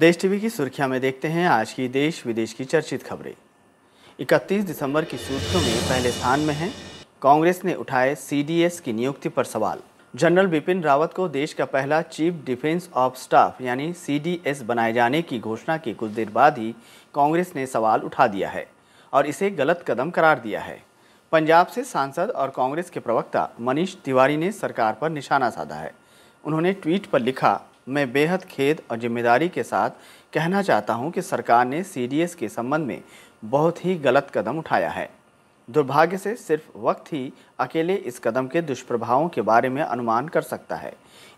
देश टीवी की सुर्खिया में देखते हैं आज की देश विदेश की चर्चित खबरें 31 दिसंबर की सूचियों में पहले स्थान में है कांग्रेस ने उठाए सीडीएस की नियुक्ति पर सवाल जनरल बिपिन रावत को देश का पहला चीफ डिफेंस ऑफ स्टाफ यानी सीडीएस बनाए जाने की घोषणा के कुछ देर बाद ही कांग्रेस ने सवाल उठा दिया है और इसे गलत कदम करार दिया है पंजाब से सांसद और कांग्रेस के प्रवक्ता मनीष तिवारी ने सरकार पर निशाना साधा है उन्होंने ट्वीट पर लिखा मैं बेहद खेद और जिम्मेदारी के साथ कहना चाहता हूं कि सरकार ने सीडीएस के संबंध में बहुत ही गलत कदम उठाया है दुर्भाग्य से सिर्फ वक्त ही अकेले इस कदम के दुष्प्रभावों के बारे में अनुमान कर सकता है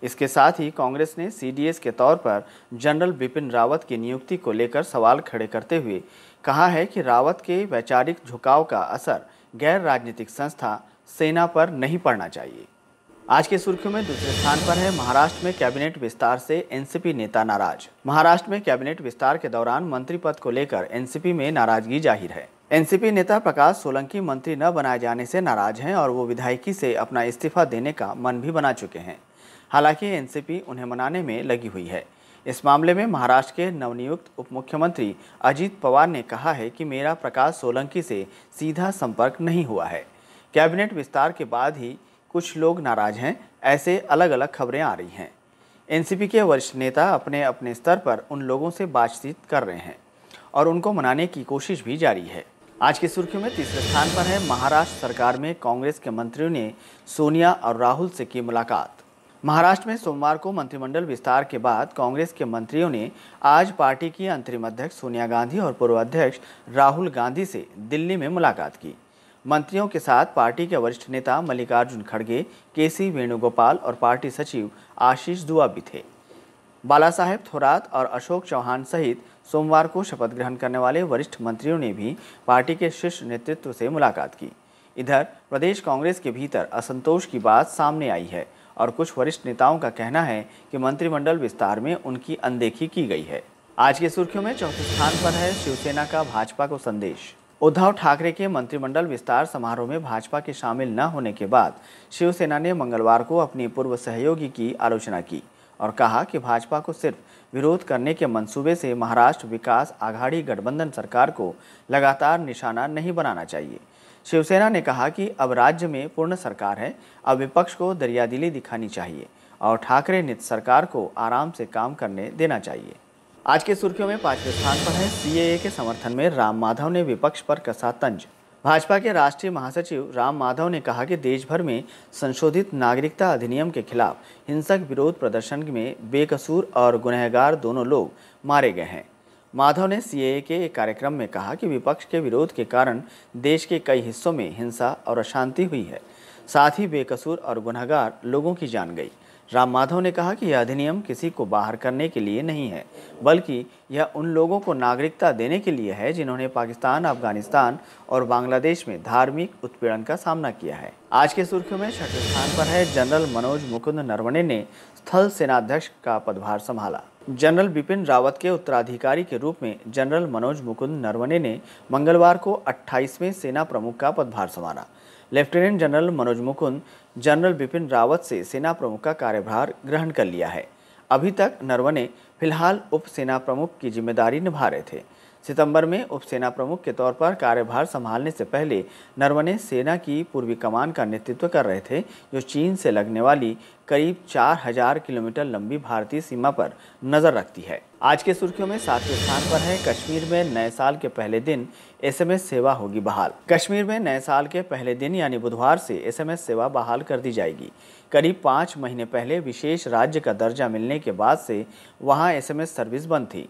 इसके साथ ही कांग्रेस ने सीडीएस के तौर पर जनरल बिपिन रावत की नियुक्ति को लेकर सवाल खड़े करते हुए कहा है कि रावत के वैचारिक झुकाव का असर गैर राजनीतिक संस्था सेना पर नहीं पड़ना चाहिए आज की सुर्खियों में दूसरे स्थान पर है महाराष्ट्र में कैबिनेट विस्तार से एनसीपी नेता नाराज महाराष्ट्र में कैबिनेट विस्तार के दौरान मंत्री पद को लेकर एनसीपी में नाराजगी जाहिर है एनसीपी नेता प्रकाश सोलंकी मंत्री न बनाए जाने से नाराज हैं और वो विधायकी से अपना इस्तीफा देने का मन भी बना चुके हैं हालांकि एनसीपी उन्हें मनाने में लगी हुई है इस मामले में महाराष्ट्र के नवनियुक्त उप मुख्यमंत्री अजीत पवार ने कहा है कि मेरा प्रकाश सोलंकी से सीधा संपर्क नहीं हुआ है कैबिनेट विस्तार के बाद ही कुछ लोग नाराज हैं ऐसे अलग अलग खबरें आ रही हैं एनसीपी के वरिष्ठ नेता अपने अपने स्तर पर उन लोगों से बातचीत कर रहे हैं और उनको मनाने की कोशिश भी जारी है आज की सुर्खियों में तीसरे स्थान पर है महाराष्ट्र सरकार में कांग्रेस के मंत्रियों ने सोनिया और राहुल से की मुलाकात महाराष्ट्र में सोमवार को मंत्रिमंडल विस्तार के बाद कांग्रेस के मंत्रियों ने आज पार्टी की अंतरिम अध्यक्ष सोनिया गांधी और पूर्व अध्यक्ष राहुल गांधी से दिल्ली में मुलाकात की मंत्रियों के साथ पार्टी के वरिष्ठ नेता मल्लिकार्जुन खड़गे के सी वेणुगोपाल और पार्टी सचिव आशीष दुआ भी थे बाला साहेब थोरात और अशोक चौहान सहित सोमवार को शपथ ग्रहण करने वाले वरिष्ठ मंत्रियों ने भी पार्टी के शीर्ष नेतृत्व से मुलाकात की इधर प्रदेश कांग्रेस के भीतर असंतोष की बात सामने आई है और कुछ वरिष्ठ नेताओं का कहना है कि मंत्रिमंडल विस्तार में उनकी अनदेखी की गई है आज की सुर्खियों में चौथे स्थान पर है शिवसेना का भाजपा को संदेश उद्धव ठाकरे के मंत्रिमंडल विस्तार समारोह में भाजपा के शामिल न होने के बाद शिवसेना ने मंगलवार को अपनी पूर्व सहयोगी की आलोचना की और कहा कि भाजपा को सिर्फ विरोध करने के मंसूबे से महाराष्ट्र विकास आघाड़ी गठबंधन सरकार को लगातार निशाना नहीं बनाना चाहिए शिवसेना ने कहा कि अब राज्य में पूर्ण सरकार है अब विपक्ष को दरियादिली दिखानी चाहिए और ठाकरे नित सरकार को आराम से काम करने देना चाहिए आज के सुर्खियों में पांचवें स्थान पर है सीएए के समर्थन में राम माधव ने विपक्ष पर कसा तंज भाजपा के राष्ट्रीय महासचिव राम माधव ने कहा कि देश भर में संशोधित नागरिकता अधिनियम के खिलाफ हिंसक विरोध प्रदर्शन में बेकसूर और गुनहगार दोनों लोग मारे गए हैं माधव ने सीएए के एक कार्यक्रम में कहा कि विपक्ष के विरोध के कारण देश के कई हिस्सों में हिंसा और अशांति हुई है साथ ही बेकसूर और गुनहगार लोगों की जान गई राम माधव ने कहा कि यह अधिनियम किसी को बाहर करने के लिए नहीं है बल्कि यह उन लोगों को नागरिकता देने के लिए है जिन्होंने पाकिस्तान अफगानिस्तान और बांग्लादेश में धार्मिक उत्पीड़न का सामना किया है आज के सुर्खियों में छठे स्थान पर है जनरल मनोज मुकुंद नरवणे ने स्थल सेनाध्यक्ष का पदभार संभाला जनरल बिपिन रावत के उत्तराधिकारी के रूप में जनरल मनोज मुकुंद नरवणे ने मंगलवार को 28वें सेना प्रमुख का पदभार संभाला lieutenant general Manoj Mukund general Bipin Rawat से सेना प्रमुख का कार्यभार ग्रहण कर लिया है अभी तक नरवणे फिलहाल उप सेना प्रमुख की जिम्मेदारी निभा रहे थे सितंबर में उपसेना प्रमुख के तौर पर कार्यभार संभालने से पहले नरवने सेना की पूर्वी कमान का नेतृत्व कर रहे थे जो चीन से लगने वाली करीब 4000 किलोमीटर लंबी भारतीय सीमा पर नजर रखती है आज के सुर्खियों में सातवें स्थान पर है कश्मीर में नए साल के पहले दिन एसएमएस सेवा होगी बहाल कश्मीर में नए साल के पहले दिन यानी बुधवार से एसएमएस सेवा बहाल कर दी जाएगी करीब पाँच महीने पहले विशेष राज्य का दर्जा मिलने के बाद से वहाँ एसएमएस सर्विस बंद थी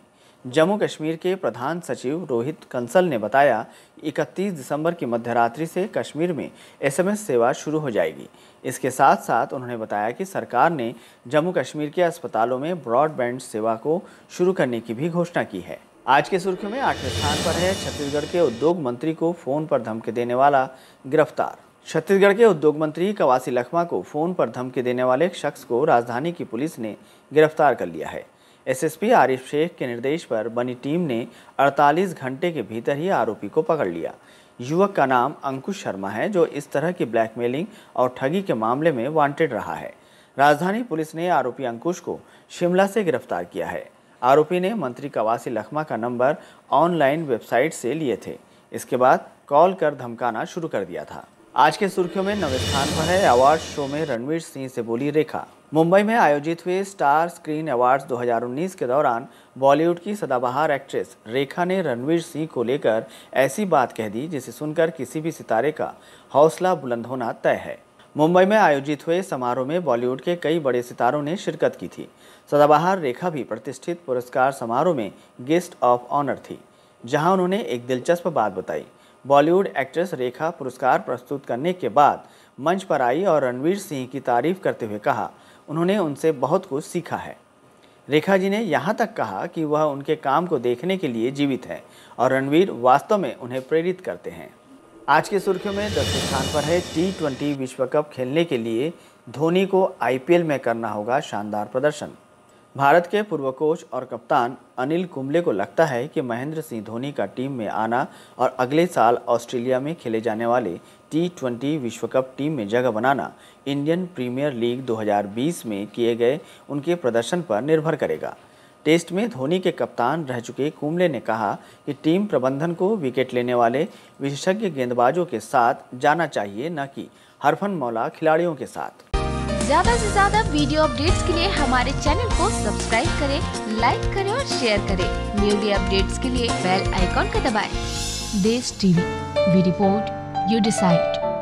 जम्मू कश्मीर के प्रधान सचिव रोहित कंसल ने बताया 31 दिसंबर की मध्यरात्रि से कश्मीर में एसएमएस सेवा शुरू हो जाएगी इसके साथ साथ उन्होंने बताया कि सरकार ने जम्मू कश्मीर के अस्पतालों में ब्रॉडबैंड सेवा को शुरू करने की भी घोषणा की है आज के सुर्खियों में आठवें स्थान पर है छत्तीसगढ़ के उद्योग मंत्री को फोन पर धमकी देने वाला गिरफ्तार छत्तीसगढ़ के उद्योग मंत्री कवासी लखमा को फोन पर धमकी देने वाले शख्स को राजधानी की पुलिस ने गिरफ्तार कर लिया है एसएसपी आरिफ शेख के निर्देश पर बनी टीम ने 48 घंटे के भीतर ही आरोपी को पकड़ लिया युवक का नाम अंकुश शर्मा है जो इस तरह की ब्लैकमेलिंग और ठगी के मामले में वांटेड रहा है राजधानी पुलिस ने आरोपी अंकुश को शिमला से गिरफ्तार किया है आरोपी ने मंत्री कवासी लखमा का नंबर ऑनलाइन वेबसाइट से लिए थे इसके बाद कॉल कर धमकाना शुरू कर दिया था आज के सुर्खियों में नवे स्थान पर है अवार्ड शो में रणवीर सिंह से बोली रेखा मुंबई में आयोजित हुए स्टार स्क्रीन अवार्ड्स 2019 के दौरान बॉलीवुड की सदाबहार एक्ट्रेस रेखा ने रणवीर सिंह को लेकर ऐसी बात कह दी जिसे सुनकर किसी भी सितारे का हौसला बुलंद होना तय है मुंबई में आयोजित हुए समारोह में बॉलीवुड के कई बड़े सितारों ने शिरकत की थी सदाबहार रेखा भी प्रतिष्ठित पुरस्कार समारोह में गेस्ट ऑफ ऑनर थी जहां उन्होंने एक दिलचस्प बात बताई बॉलीवुड एक्ट्रेस रेखा पुरस्कार प्रस्तुत करने के बाद मंच पर आई और रणवीर सिंह की तारीफ करते हुए कहा उन्होंने उनसे बहुत कुछ सीखा है रेखा जी ने यहाँ तक कहा कि वह उनके काम को देखने के लिए जीवित है और रणवीर वास्तव में उन्हें प्रेरित करते हैं आज की सुर्खियों में दसवें स्थान पर है टी ट्वेंटी विश्व कप खेलने के लिए धोनी को आईपीएल में करना होगा शानदार प्रदर्शन भारत के पूर्व कोच और कप्तान अनिल कुंबले को लगता है कि महेंद्र सिंह धोनी का टीम में आना और अगले साल ऑस्ट्रेलिया में खेले जाने वाले टी ट्वेंटी विश्व कप टीम में जगह बनाना इंडियन प्रीमियर लीग 2020 में किए गए उनके प्रदर्शन पर निर्भर करेगा टेस्ट में धोनी के कप्तान रह चुके कुंबले ने कहा कि टीम प्रबंधन को विकेट लेने वाले विशेषज्ञ गेंदबाजों के साथ जाना चाहिए न कि हरफन मौला खिलाड़ियों के साथ ज्यादा से ज्यादा वीडियो अपडेट्स के लिए हमारे चैनल को सब्सक्राइब करें, लाइक करें और शेयर करें। न्यूली अपडेट्स के लिए बेल आइकॉन का दबाएं। Desh TV, we report you decide